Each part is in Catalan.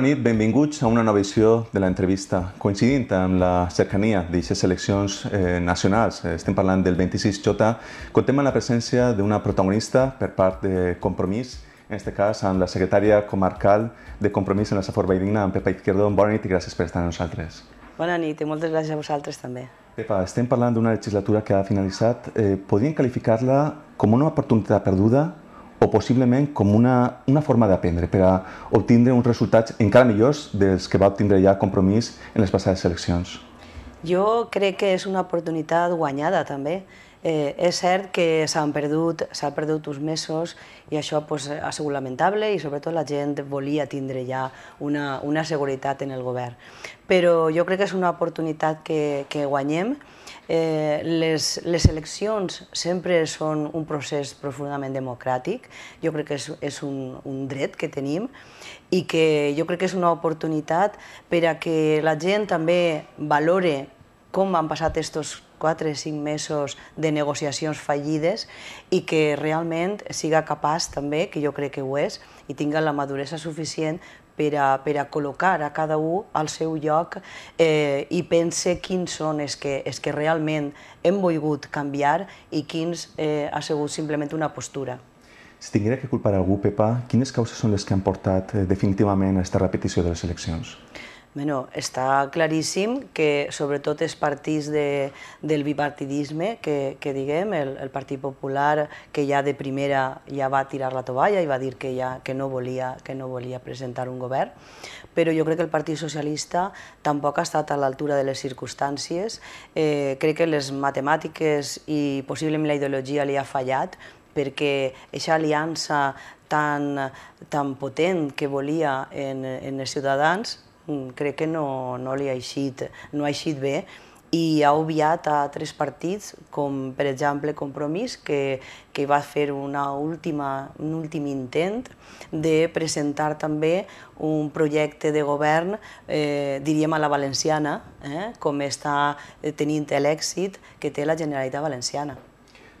Bona nit, benvinguts a una nova edició de l'entrevista. Coincidint amb la cercania d'aquestes eleccions eh, nacionals, estem parlant del 26J, comptem amb la presència d'una protagonista per part de Compromís, en aquest cas amb la secretària comarcal de Compromís en la Safor Valldigna, amb Pepa Izquierdo. Bona nit i gràcies per estar amb nosaltres. Bona nit i moltes gràcies a vosaltres també. Pepa, estem parlant d'una legislatura que ha finalitzat. Eh, podríem qualificar-la com una oportunitat perduda o possiblement com una, una forma d'aprendre per a obtindre uns resultats encara millors dels que va obtindre ja compromís en les passades eleccions? Jo crec que és una oportunitat guanyada també. Eh, és cert que s'han perdut, perdut uns mesos i això pues, ha sigut lamentable i sobretot la gent volia tindre ja una, una seguretat en el govern. Però jo crec que és una oportunitat que, que guanyem Eh, les, les eleccions sempre són un procés profundament democràtic, jo crec que és, és un, un dret que tenim i que jo crec que és una oportunitat per a que la gent també valore com han passat aquests 4 o 5 mesos de negociacions fallides i que realment siga capaç també, que jo crec que ho és, i tinga la maduresa suficient per a, per a col·locar a cada un al seu lloc eh, i pense quins són els que, els que realment hem volgut canviar i quins eh, ha sigut simplement una postura. Si tinguera que culpar algú, Pepa, quines causes són les que han portat eh, definitivament a aquesta repetició de les eleccions? Bueno, està claríssim que sobretot els partits de, del bipartidisme, que, que diguem, el, el Partit Popular, que ja de primera ja va tirar la tovalla i va dir que, ja, que, no volia, que no volia presentar un govern, però jo crec que el Partit Socialista tampoc ha estat a l'altura de les circumstàncies. Eh, crec que les matemàtiques i possiblement la ideologia li ha fallat, perquè aquesta aliança tan, tan potent que volia en, en els ciutadans Mm, crec que no, no li ha eixit, no ha eixit bé i ha obviat a tres partits, com per exemple Compromís, que, que va fer una última, un últim intent de presentar també un projecte de govern, eh, diríem a la valenciana, eh, com està eh, tenint l'èxit que té la Generalitat Valenciana.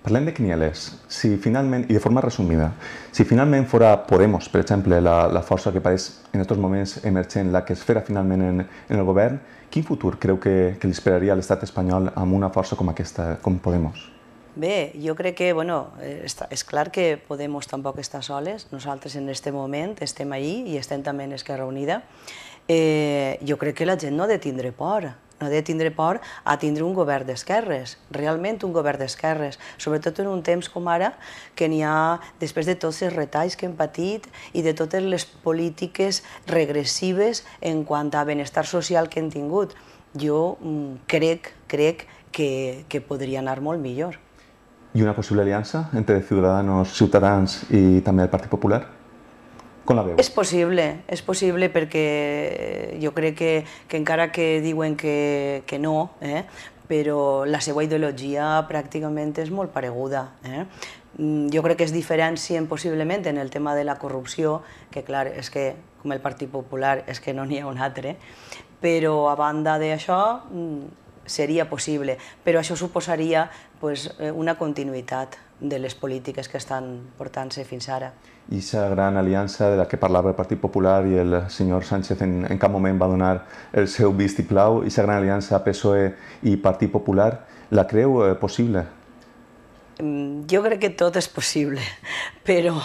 Parlem de Quinieles. Si finalment, i de forma resumida, si finalment fora Podemos, per exemple, la, la força que pareix en aquests moments emergent, la que es fera finalment en, en el govern, quin futur creu que, que li esperaria l'estat espanyol amb una força com aquesta, com Podemos? Bé, jo crec que, bueno, eh, està, és clar que Podemos tampoc està soles. Nosaltres en aquest moment estem allí i estem també en Esquerra Unida. Eh, jo crec que la gent no ha de tindre por no de tindre por a tindre un govern d'esquerres, realment un govern d'esquerres, sobretot en un temps com ara, que n'hi ha, després de tots els retalls que hem patit i de totes les polítiques regressives en quant a benestar social que hem tingut. Jo mm, crec, crec que, que podria anar molt millor. I una possible aliança entre Ciudadanos, Ciutadans i també el Partit Popular? com la veu? És possible, és possible perquè eh, jo crec que, que encara que diuen que, que no, eh, però la seva ideologia pràcticament és molt pareguda. Eh? Mm, jo crec que es diferencien possiblement en el tema de la corrupció, que clar, és que com el Partit Popular és que no n'hi ha un altre, però a banda d'això mm, seria possible, però això suposaria pues, eh, una continuïtat de les polítiques que estan portant-se fins ara. I la gran aliança de la que parlava el Partit Popular i el senyor Sánchez en, en cap moment va donar el seu vistiplau, i la gran aliança PSOE i Partit Popular, la creu eh, possible? Mm, jo crec que tot és possible, però,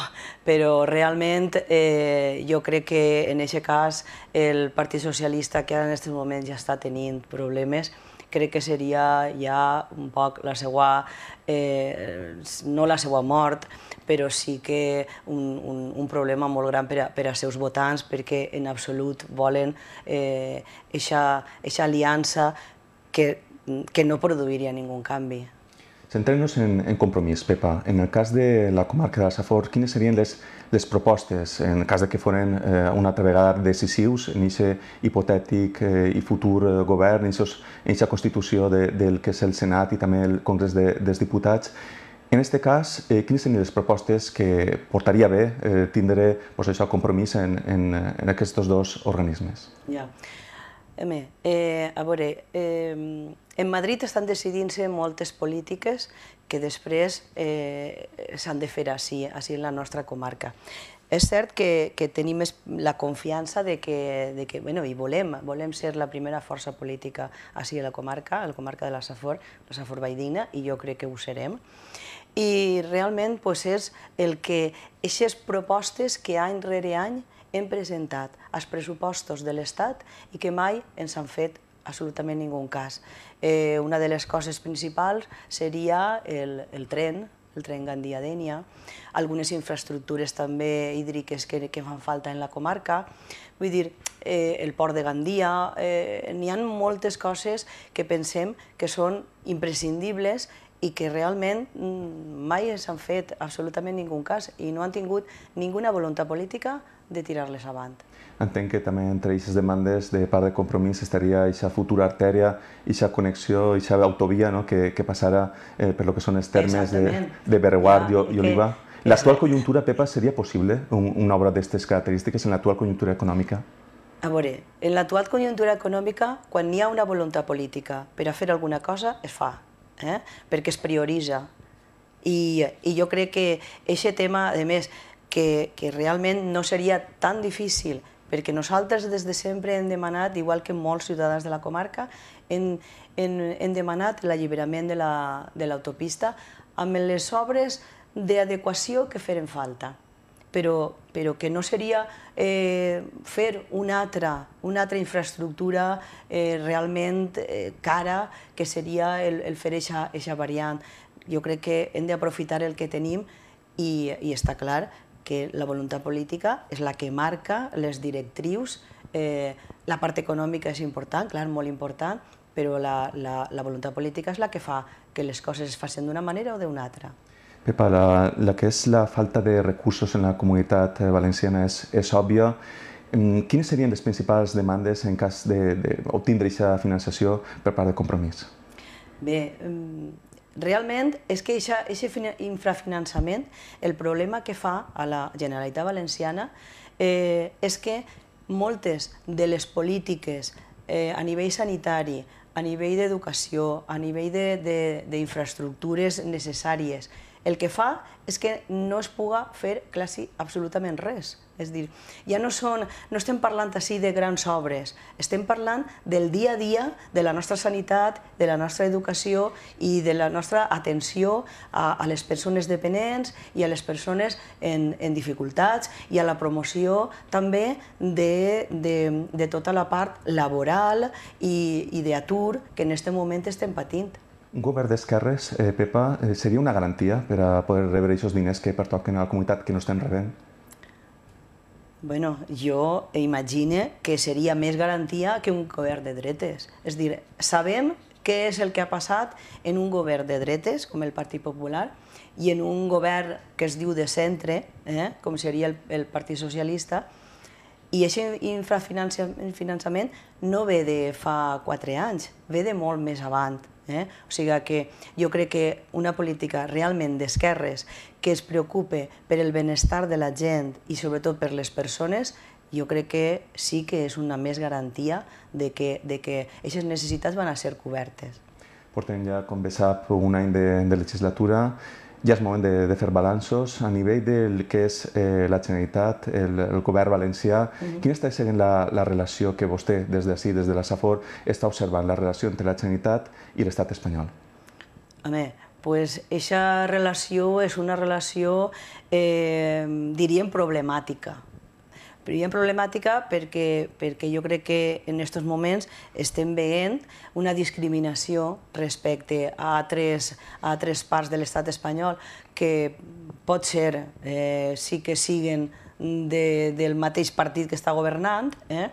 però realment eh, jo crec que en aquest cas el Partit Socialista, que ara en aquest moment ja està tenint problemes, crec que seria ja un poc la seva, eh, no la seva mort, però sí que un, un, un problema molt gran per a, per als seus votants, perquè en absolut volen aquesta eh, aliança que, que no produiria ningú canvi. Centrem-nos en, en compromís, Pepa. En el cas de la comarca de Safor, quines serien les, les propostes, en cas de que foren eh, una altra vegada decisius en aquest hipotètic eh, i futur eh, govern, en aquesta constitució del que és el Senat i també el Congrés de, dels Diputats. En aquest cas, eh, quines serien les propostes que portaria bé tindre compromís en, en, aquests dos organismes? Ja. Home, eh, a veure, eh, en Madrid estan decidint-se moltes polítiques que després eh, s'han de fer així, així en la nostra comarca. És cert que, que tenim la confiança de que, de que bueno, i volem, volem ser la primera força política així a la comarca, a la comarca de la Safor, la Safor Baidina, i jo crec que ho serem. I realment pues, és el que aquestes propostes que any rere any hem presentat els pressupostos de l'Estat i que mai ens han fet absolutament ningú cas. Eh, una de les coses principals seria el, el tren, el tren Gandia-Dènia, algunes infraestructures també hídriques que, que fan falta en la comarca. Vull dir, eh, el port de Gandia, eh, n'hi ha moltes coses que pensem que són imprescindibles i que realment mm, mai s'han han fet absolutament ningun cas i no han tingut ninguna voluntat política de tirar-les avant. Entenc que també entre aquestes demandes de part de compromís estaria aquesta futura artèria, aquesta connexió, aquesta autovia no? que, que passarà eh, per lo que són els termes de, de Bereguard ja, i, i Oliva. Que... L'actual conjuntura, Pepa, seria possible un, una obra d'aquestes característiques en l'actual conjuntura econòmica? A veure, en l'actual conjuntura econòmica, quan hi ha una voluntat política per a fer alguna cosa, es fa eh? perquè es prioritza. I, I jo crec que aquest tema, a més, que, que realment no seria tan difícil, perquè nosaltres des de sempre hem demanat, igual que molts ciutadans de la comarca, hem, hem, hem demanat l'alliberament de l'autopista la, de amb les obres d'adequació que feren falta però, però que no seria eh, fer una altra, una altra infraestructura eh, realment eh, cara, que seria el, el fer aquesta variant. Jo crec que hem d'aprofitar el que tenim i, i està clar que la voluntat política és la que marca les directrius, eh, la part econòmica és important, clar, molt important, però la, la, la voluntat política és la que fa que les coses es facin d'una manera o d'una altra. Pepa, la, la que és la falta de recursos en la comunitat eh, valenciana és, és òbvia. Mm, Quines serien les principals demandes en cas d'obtindre aquesta finançació per part de compromís? Bé, mm, realment és que aquest infrafinançament, el problema que fa a la Generalitat Valenciana eh, és que moltes de les polítiques eh, a nivell sanitari, a nivell d'educació, a nivell d'infraestructures necessàries, el que fa és que no es puga fer quasi absolutament res. És dir, ja no, són, no estem parlant així de grans obres, estem parlant del dia a dia de la nostra sanitat, de la nostra educació i de la nostra atenció a, a les persones dependents i a les persones en, en dificultats i a la promoció també de, de, de tota la part laboral i, i d'atur que en aquest moment estem patint. Un govern d'esquerres, eh, Pepa, eh, seria una garantia per a poder rebre aquests diners que pertoquen a la comunitat que no estem rebent? Bueno, jo imagine que seria més garantia que un govern de dretes. És dir, sabem què és el que ha passat en un govern de dretes, com el Partit Popular, i en un govern que es diu de centre, eh, com seria el, el Partit Socialista, i aquest infrafinançament no ve de fa quatre anys, ve de molt més avant. Eh? O sigui que jo crec que una política realment d'esquerres que es preocupe per el benestar de la gent i sobretot per les persones, jo crec que sí que és una més garantia de que, de que aquestes necessitats van a ser cobertes. Portem ja, com bé sap, un any de, de legislatura ja és moment de, de fer balanços a nivell del que és eh, la Generalitat, el, el govern valencià. Uh -huh. Quina està sent la, la relació que vostè, des d'ací, des de la SAFOR, està observant, la relació entre la Generalitat i l'estat espanyol? Home, pues aquesta relació és una relació, eh, diríem, problemàtica. Però hi ha problemàtica perquè, perquè jo crec que en aquests moments estem veient una discriminació respecte a altres, a tres parts de l'estat espanyol que pot ser, eh, sí que siguen de, del mateix partit que està governant eh?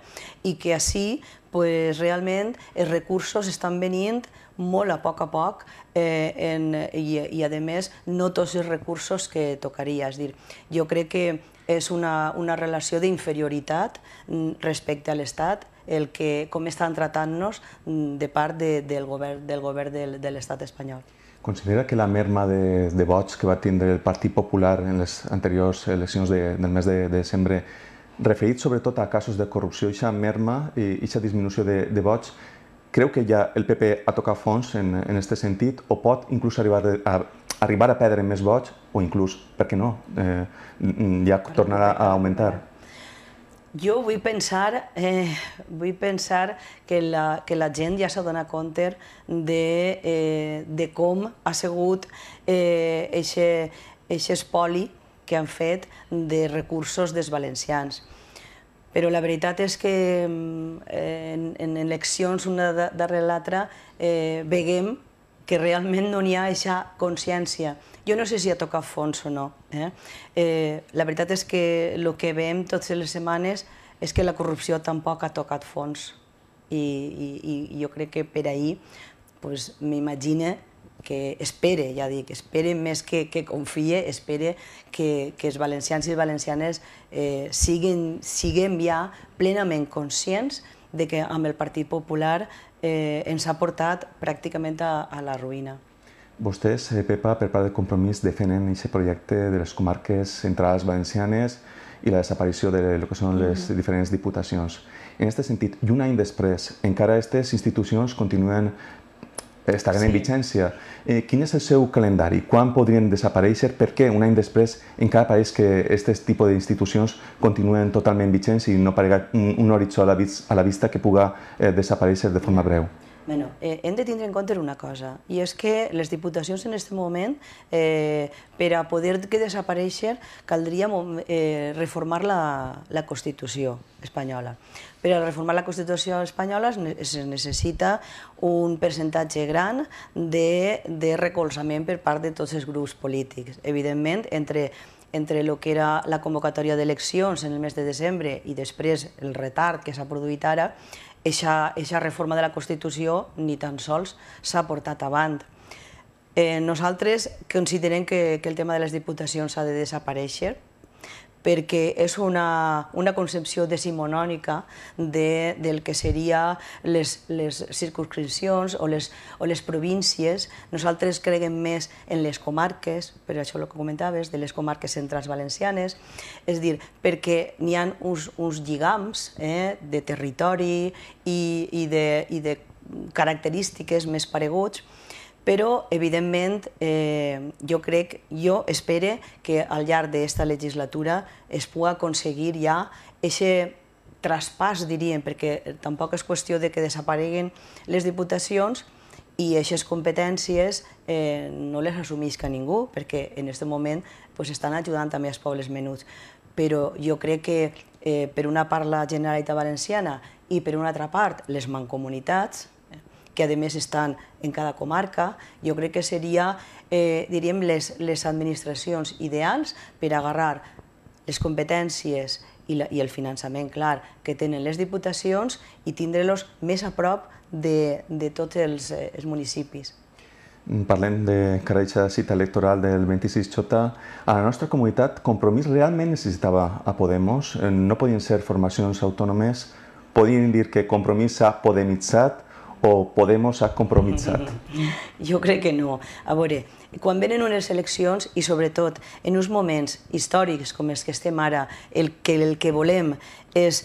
i que així pues, realment els recursos estan venint molt a poc a poc eh, en, i, i a més no tots els recursos que tocaria. És dir, jo crec que és una, una relació d'inferioritat mm, respecte a l'Estat, el que, com estan tratant-nos mm, de part de, del govern, del govern de, de l'estat espanyol. Considera que la merma de, de vots que va tindre el Partit Popular en les anteriors eleccions de, del mes de, de desembre, referit sobretot a casos de corrupció, aquesta merma i aquesta disminució de, de vots, creu que ja el PP ha tocat fons en aquest sentit o pot inclús arribar a, arribar a perdre més vots o inclús, per què no, eh, ja tornarà a augmentar. Jo vull pensar, eh, vull pensar que, la, que la gent ja s'ha donat compte de, eh, de com ha sigut eh, eixe, eixe espoli que han fet de recursos dels valencians. Però la veritat és que eh, en, en eleccions una darrere l'altra eh, veiem que realment no n'hi ha aquesta consciència. Jo no sé si ha tocat fons o no. Eh? Eh, la veritat és que el que veiem totes les setmanes és que la corrupció tampoc ha tocat fons. I, i, i jo crec que per ahir pues, m'imagina que espere, ja dic, espere més que, que confie, espere que, que els valencians i les valencianes eh, siguin, siguem ja plenament conscients de que amb el Partit Popular eh, ens ha portat pràcticament a, a la ruïna. Vostès, eh, Pepa, per part del compromís, defenen aquest projecte de les comarques centrals valencianes i la desaparició de lo que són les mm. diferents diputacions. En aquest sentit, i un any després, encara aquestes institucions continuen estaran sí. en vigència. Eh, quin és el seu calendari? Quan podrien desaparèixer? Per què un any després encara pareix que aquest tipus d'institucions continuen totalment vigents i no parega un, un horitzó a la, a la vista que puga eh, desaparèixer de forma breu? bueno, eh, hem de tindre en compte una cosa, i és que les diputacions en aquest moment, eh, per a poder que desapareixer, caldria eh, reformar la, la Constitució espanyola. Per a reformar la Constitució espanyola es necessita un percentatge gran de, de recolzament per part de tots els grups polítics. Evidentment, entre entre el que era la convocatòria d'eleccions en el mes de desembre i després el retard que s'ha produït ara, aquesta reforma de la Constitució ni tan sols s'ha portat avant. Eh, nosaltres considerem que, que el tema de les diputacions ha de desaparèixer, perquè és una, una concepció decimonònica de, del que seria les, les circunscripcions o les, o les províncies. Nosaltres creguem més en les comarques, per això el que comentaves, de les comarques centrals valencianes, és dir, perquè n'hi ha uns, uns lligams eh, de territori i, i, de, i de característiques més pareguts, però evidentment eh, jo crec, jo espere que al llarg d'esta legislatura es pugui aconseguir ja aquest traspàs, diríem, perquè tampoc és qüestió de que desapareguin les diputacions i aquestes competències eh, no les assumisca ningú, perquè en aquest moment pues, estan ajudant també els pobles menuts. Però jo crec que eh, per una part la Generalitat Valenciana i per una altra part les mancomunitats, que a més estan en cada comarca, jo crec que seria, eh, diríem, les, les administracions ideals per agarrar les competències i, la, i el finançament, clar, que tenen les diputacions i tindre-los més a prop de, de tots els, eh, els municipis. Mm, parlem de carreixa cita electoral del 26J. A la nostra comunitat, Compromís realment necessitava a Podemos. Eh, no podien ser formacions autònomes. Podien dir que Compromís s'ha podemitzat o Podemos ha compromitzat? Jo crec que no. A veure, quan venen unes eleccions i sobretot en uns moments històrics com els que estem ara, el que, el que volem és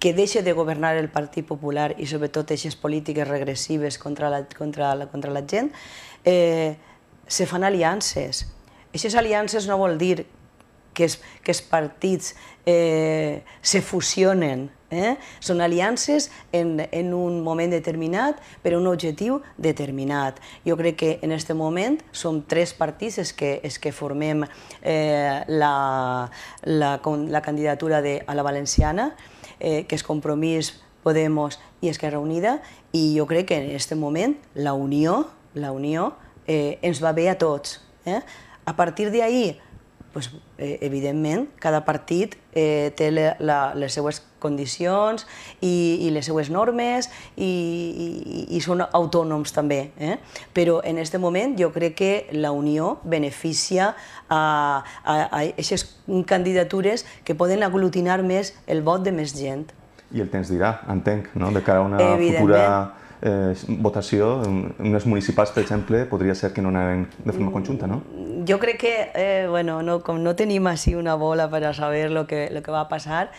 que deixe de governar el Partit Popular i sobretot aquestes polítiques regressives contra la, contra la, contra la gent, eh, se fan aliances. Aquestes aliances no vol dir que, es, que els partits eh, se fusionen. Eh? Són aliances en, en un moment determinat per a un objectiu determinat. Jo crec que en aquest moment som tres partits els que, els que formem eh, la, la, la candidatura de, a la valenciana, eh, que és Compromís, Podemos i Esquerra Unida, i jo crec que en aquest moment la Unió, la Unió eh, ens va bé a tots. Eh? A partir d'ahir, doncs, evidentment, cada partit eh, té la, la, les seues condicions i, i les seues normes i, i, i són autònoms també. Eh? Però en aquest moment jo crec que la Unió beneficia a, a, a aquestes candidatures que poden aglutinar més el vot de més gent. I el temps dirà, entenc, no? de cara a una futura eh, votació en, unes municipals, per exemple, podria ser que no anaven de forma conjunta, no? Mm, jo crec que, eh, bueno, no, com no tenim així una bola per a saber lo que, lo que va passar,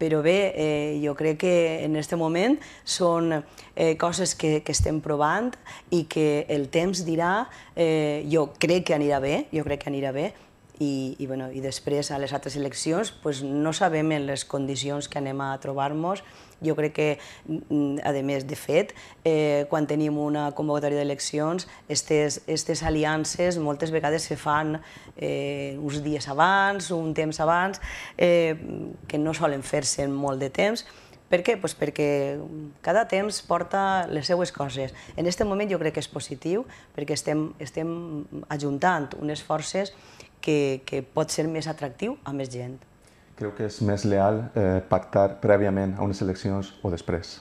però bé, eh, jo crec que en aquest moment són eh, coses que, que estem provant i que el temps dirà, eh, jo crec que anirà bé, jo crec que anirà bé, i, i, bueno, i després a les altres eleccions pues, no sabem en les condicions que anem a trobar-nos, jo crec que, mm, a més, de fet, eh, quan tenim una convocatòria d'eleccions, aquestes aliances moltes vegades se fan eh, uns dies abans, un temps abans, eh, que no solen fer-se en molt de temps, per què? Pues perquè cada temps porta les seues coses. En aquest moment jo crec que és positiu perquè estem, estem ajuntant unes forces que, que pot ser més atractiu a més gent creu que és més leal eh, pactar prèviament a unes eleccions o després?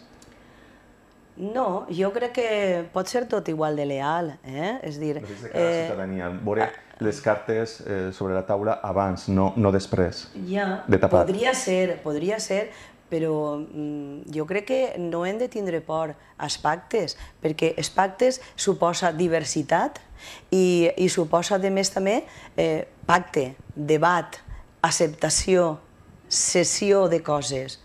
No, jo crec que pot ser tot igual de leal, eh? És dir... de cada eh, ciutadania, veure les ah, cartes eh, sobre la taula abans, no, no després, ja, de tapar. Podria ser, podria ser, però mm, jo crec que no hem de tindre por als pactes, perquè els pactes suposa diversitat i, i suposa, de més, també, eh, pacte, debat, acceptació, sessió de coses.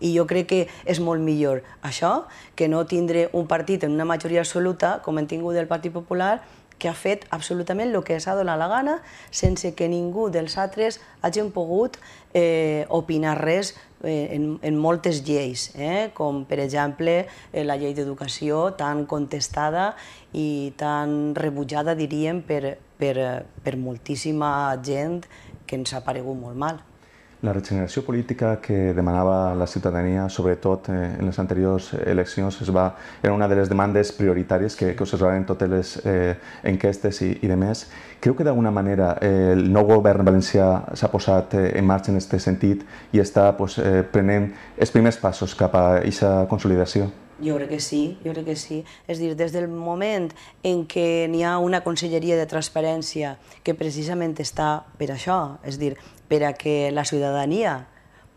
I jo crec que és molt millor això que no tindre un partit en una majoria absoluta, com hem tingut el Partit Popular, que ha fet absolutament el que s'ha donat la gana sense que ningú dels altres hagi pogut eh, opinar res eh, en, en moltes lleis, eh? com per exemple eh, la llei d'educació tan contestada i tan rebutjada, diríem, per, per, per moltíssima gent que ens ha paregut molt mal. La regeneració política que demanava la ciutadania, sobretot eh, en les anteriors eleccions, es va, era una de les demandes prioritàries que, que observaven totes les eh, enquestes i, i de més. Creu que d'alguna manera eh, el nou govern valencià s'ha posat eh, en marxa en aquest sentit i està pues, eh, prenent els primers passos cap a aquesta consolidació? Jo crec que sí, jo crec que sí. És dir, des del moment en què n'hi ha una conselleria de transparència que precisament està per això, és dir, per a que la ciutadania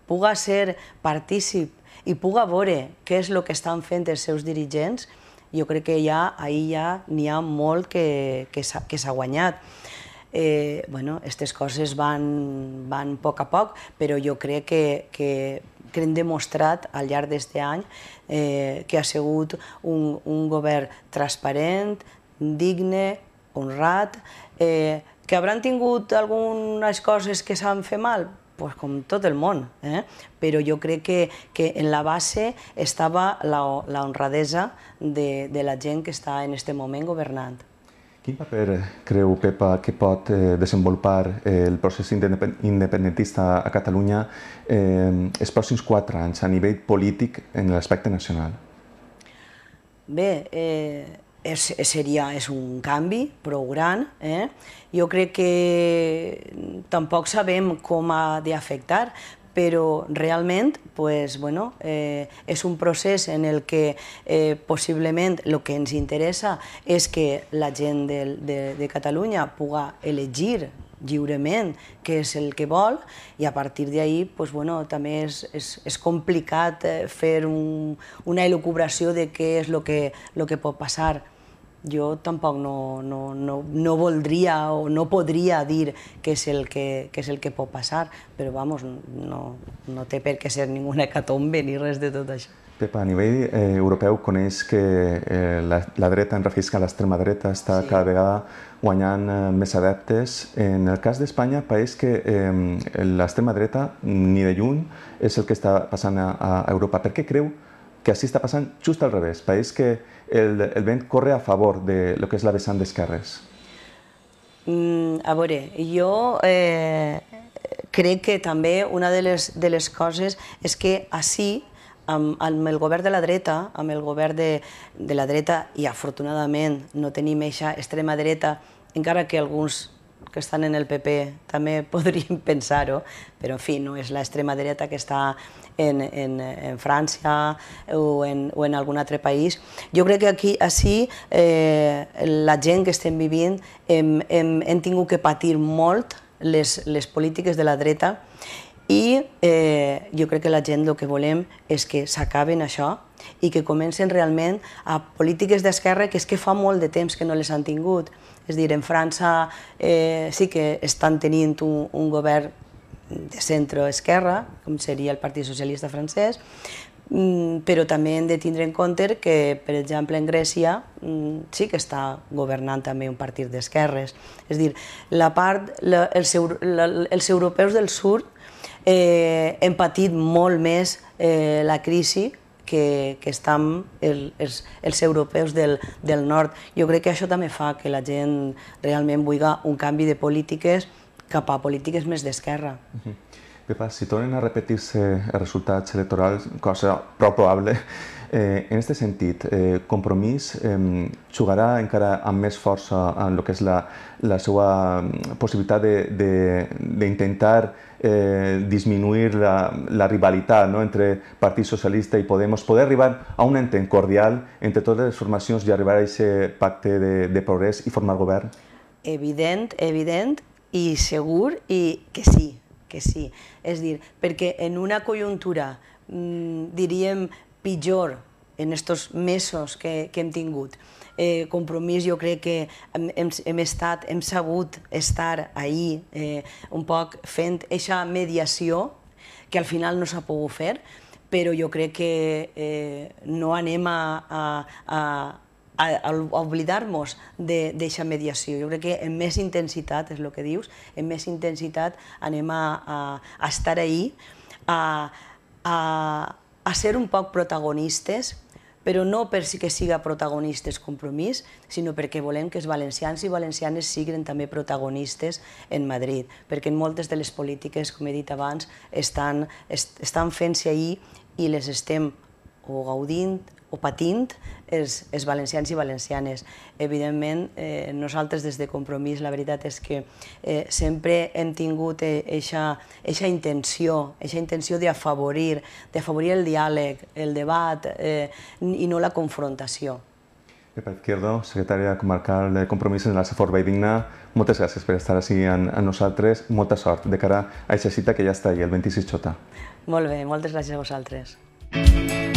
puga ser partícip i puga veure què és el que estan fent els seus dirigents, jo crec que ja ahir ja n'hi ha molt que, que s'ha guanyat eh, bueno, aquestes coses van, van a poc a poc, però jo crec que, que, que hem demostrat al llarg d'aquest any eh, que ha sigut un, un govern transparent, digne, honrat, eh, que hauran tingut algunes coses que s'han fet mal, pues com tot el món, eh? però jo crec que, que en la base estava la, la honradesa de, de la gent que està en aquest moment governant. Quin paper creu, Pepa, que pot eh, desenvolupar eh, el procés independentista a Catalunya eh, els pròxims quatre anys a nivell polític en l'aspecte nacional? Bé, eh, és, seria, és un canvi prou gran. Eh? Jo crec que tampoc sabem com ha d'afectar, pero realment pues, bueno, eh, és un procés en el que eh, possiblement el que ens interessa és que la gent de, de, de Catalunya puga elegir lliurement què és el que vol i a partir d'ahí pues, bueno, també és, és, és complicat eh, fer un, una elucubració de què és el que, lo que pot passar jo tampoc no, no, no, no voldria o no podria dir què és el que, què és el que pot passar, però vamos, no, no té per què ser ninguna hecatombe ni res de tot això. Pepa, a nivell eh, europeu coneix que eh, la, la dreta en refisca l'extrema dreta està sí. cada vegada guanyant eh, més adeptes. En el cas d'Espanya, país que eh, l'extrema dreta, ni de lluny, és el que està passant a, a Europa. Per què creu que així està passant just al revés, país que el, el vent corre a favor de lo que és la vessant d'esquerres. Mm, a veure, jo eh, crec que també una de les, de les coses és que així amb, amb el govern de la dreta, amb el govern de, de la dreta, i afortunadament no tenim eixa extrema dreta, encara que alguns que estan en el PP també podríem pensar-ho, però en fi, no és l'extrema dreta que està en, en, en França o en, o en algun altre país. Jo crec que aquí, així, eh, la gent que estem vivint hem, hem, hem tingut que patir molt les, les polítiques de la dreta i eh, jo crec que la gent el que volem és que s'acaben això i que comencen realment a polítiques d'esquerra que és que fa molt de temps que no les han tingut. És dir, en França eh, sí que estan tenint un, un govern de centre-esquerra, com seria el Partit Socialista francès, mm, però també hem de tindre en compte que, per exemple, en Grècia mm, sí que està governant també un partit d'esquerres. És dir, la part, la, els, la, els europeus del sud eh, hem patit molt més eh, la crisi que, que estan el, els, els europeus del, del nord. Jo crec que això també fa que la gent realment vulgui un canvi de polítiques cap a polítiques més d'esquerra. Uh mhm. -huh. Pepa, Si tornen a repetir-se els resultats electorals, cosa prou probable, eh, en aquest sentit, eh, Compromís eh, jugarà encara amb més força en el que és la, la seva mm, possibilitat d'intentar eh, disminuir la, la rivalitat no? entre Partit Socialista i Podemos, poder arribar a un entén cordial entre totes les formacions i arribar a aquest pacte de, de progrés i formar govern? Evident, evident i segur i que sí, que sí. És dir, perquè en una conjuntura, mm, diríem, pitjor en aquests mesos que, que hem tingut. Eh, compromís, jo crec que hem, hem, estat, hem sabut estar ahir eh, un poc fent aquesta mediació que al final no s'ha pogut fer, però jo crec que eh, no anem a, a, a, a oblidar-nos d'aquesta mediació. Jo crec que en més intensitat, és el que dius, en més intensitat anem a, a, a estar ahí, a, a, a ser un poc protagonistes, però no per si que siga protagonistes compromís, sinó perquè volem que els valencians i valencianes siguin també protagonistes en Madrid, perquè en moltes de les polítiques, com he dit abans, estan, est, estan fent-se ahir i les estem o gaudint o patint els, els valencians i valencianes. Evidentment, eh, nosaltres des de Compromís la veritat és que eh, sempre hem tingut eh, eixa eixa intenció, eixa intenció d'afavorir, d'afavorir el diàleg, el debat eh, i no la confrontació. Pepa Izquierdo, secretària comarcal de Compromís en la Safor i Digna, moltes gràcies per estar així amb, nosaltres, molta sort de cara a aquesta cita que ja està allà, el 26 Xota. Molt bé, moltes gràcies a vosaltres. Música